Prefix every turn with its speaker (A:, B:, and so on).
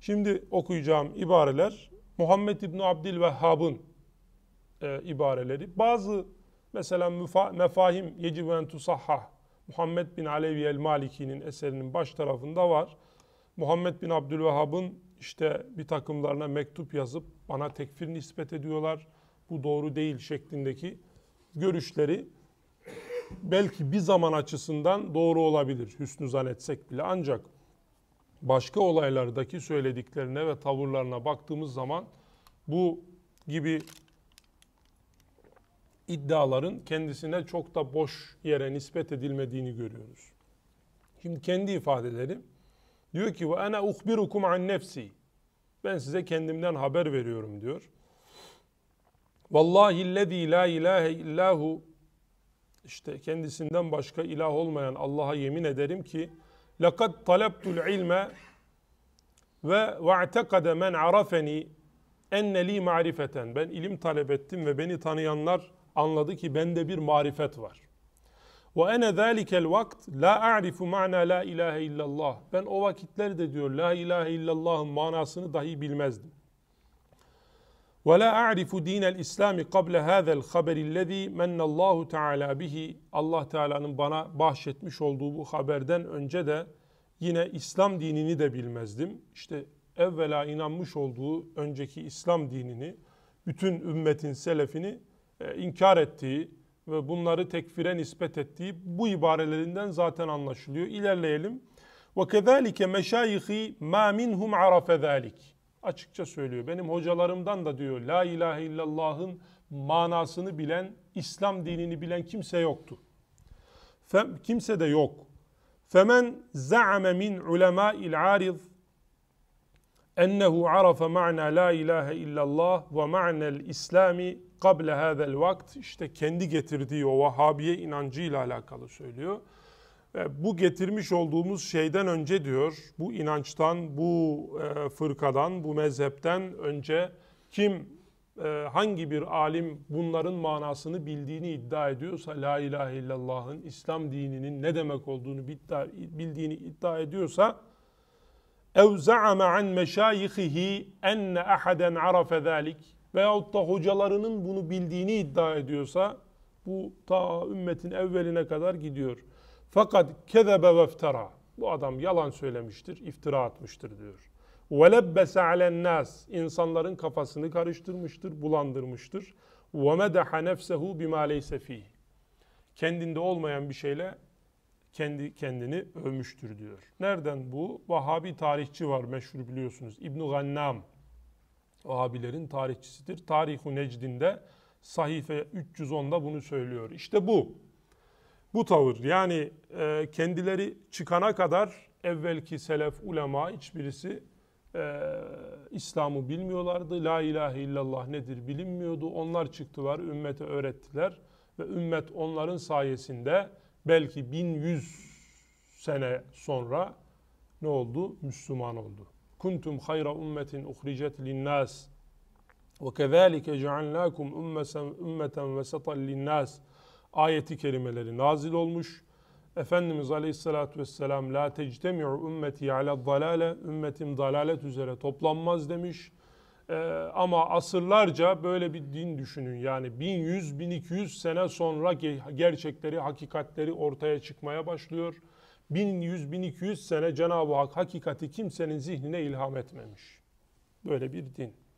A: Şimdi okuyacağım ibareler Muhammed İbni Abdülvehhab'ın e, ibareleri. Bazı mesela müfa, Mefahim Yeciben Tusahha Muhammed bin Alevi el Maliki'nin eserinin baş tarafında var. Muhammed bin Abdülvehhab'ın işte bir takımlarına mektup yazıp bana tekfir nispet ediyorlar. Bu doğru değil şeklindeki görüşleri belki bir zaman açısından doğru olabilir hüsnü zannetsek bile ancak başka olaylardaki söylediklerine ve tavırlarına baktığımız zaman bu gibi iddiaların kendisine çok da boş yere nispet edilmediğini görüyoruz. Şimdi kendi ifadeleri diyor ki ve ana uhbirukum an nefsi. Ben size kendimden haber veriyorum diyor. Vallahi lezî la ilahe illahu işte kendisinden başka ilah olmayan Allah'a yemin ederim ki لَقَدْ طَلَبْتُ الْعِلْمَ ve وَاَعْتَقَدَ مَنْ عَرَفَنِي enne li marifeten. Ben ilim talep ettim ve beni tanıyanlar anladı ki bende bir marifet var. Ve ene zâlikel vakt la a'rifu ma'na la ilahe illallah. Ben o vakitlerde diyor la ilahe illallah'ın manasını dahi bilmezdim. وَلَا أَعْرِفُ د۪ينَ الْاِسْلَامِ قَبْلَ هَذَا الْخَبَرِ الَّذ۪ي مَنَّ اللّٰهُ تَعَالَى بِهِ Allah Teala'nın bana bahşetmiş olduğu bu haberden önce de yine İslam dinini de bilmezdim. İşte evvela inanmış olduğu önceki İslam dinini, bütün ümmetin selefini e, inkar ettiği ve bunları tekfire nispet ettiği bu ibarelerinden zaten anlaşılıyor. İlerleyelim. وَكَذَٰلِكَ مَشَايِخِ مَا مِنْهُمْ عَرَفَ ذَٰلِكَ açıkça söylüyor. Benim hocalarımdan da diyor la ilahe illallah'ın manasını bilen, İslam dinini bilen kimse yoktu. Fe, kimse de yok. Femen za'ame min ulema'il ariz ennehu arafa ma'na la ilahe illallah ve ma'nel islami kable hadel vakt işte kendi getirdiği o Vahabiye inancıyla alakalı söylüyor. E, bu getirmiş olduğumuz şeyden önce diyor, bu inançtan, bu e, fırkadan, bu mezhepten önce kim e, hangi bir alim bunların manasını bildiğini iddia ediyorsa la ilahe illallah'ın İslam dininin ne demek olduğunu bildiğini iddia ediyorsa ev za'ama an meşayihihi enne ahaden arafe zalik veyahut da hocalarının bunu bildiğini iddia ediyorsa bu ta ümmetin evveline kadar gidiyor. Fakat kezebe veftara. Bu adam yalan söylemiştir, iftira atmıştır diyor. وَلَبَّسَ عَلَى nas insanların kafasını karıştırmıştır, bulandırmıştır. وَمَدَحَ نَفْسَهُ بِمَا لَيْسَ ف۪يهِ Kendinde olmayan bir şeyle kendi kendini övmüştür diyor. Nereden bu? Vahabi tarihçi var meşhur biliyorsunuz. İbn-i Gannam. Vahabilerin tarihçisidir. Tarihu Necd'inde sahife 310'da bunu söylüyor. İşte bu bu tavır yani e, kendileri çıkana kadar evvelki selef ulema hiçbirisi e, İslam'ı bilmiyorlardı. La ilahe illallah nedir bilinmiyordu. Onlar çıktılar, ümmete öğrettiler ve ümmet onların sayesinde belki 1100 sene sonra ne oldu? Müslüman oldu. Kuntum hayra ummetin uhricet linnas ve kezalike cealnakum ummeten vesatan linnas.'' ayeti kerimeleri nazil olmuş. Efendimiz Aleyhisselatü Vesselam la tectemi'u ümmeti ala dalale ümmetim dalalet üzere toplanmaz demiş. Ee, ama asırlarca böyle bir din düşünün. Yani 1100-1200 sene sonra gerçekleri, hakikatleri ortaya çıkmaya başlıyor. 1100-1200 sene Cenab-ı Hak hakikati kimsenin zihnine ilham etmemiş. Böyle bir din.